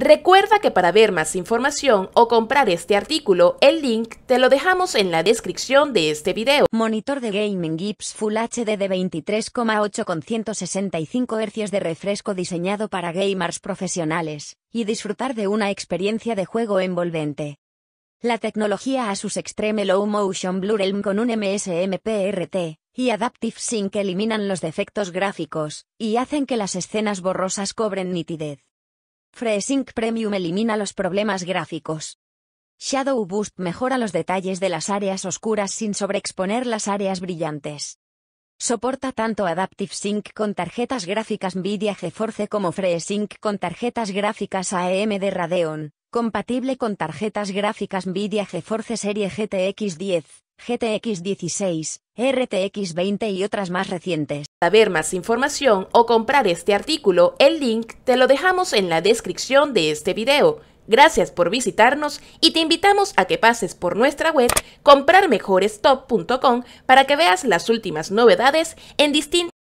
Recuerda que para ver más información o comprar este artículo, el link te lo dejamos en la descripción de este video. Monitor de gaming Gibbs Full HD de 23,8 con 165 Hz de refresco diseñado para gamers profesionales, y disfrutar de una experiencia de juego envolvente. La tecnología a sus Extreme Low Motion Blur Elm con un MSMPRT y Adaptive Sync eliminan los defectos gráficos, y hacen que las escenas borrosas cobren nitidez. FreeSync Premium elimina los problemas gráficos. Shadow Boost mejora los detalles de las áreas oscuras sin sobreexponer las áreas brillantes. Soporta tanto Adaptive Sync con tarjetas gráficas Nvidia GeForce como FreeSync con tarjetas gráficas AMD Radeon, compatible con tarjetas gráficas Nvidia GeForce Serie GTX 10, GTX 16, RTX 20 y otras más recientes. Para ver más información o comprar este artículo, el link te lo dejamos en la descripción de este video. Gracias por visitarnos y te invitamos a que pases por nuestra web comprarmejorestop.com para que veas las últimas novedades en distintos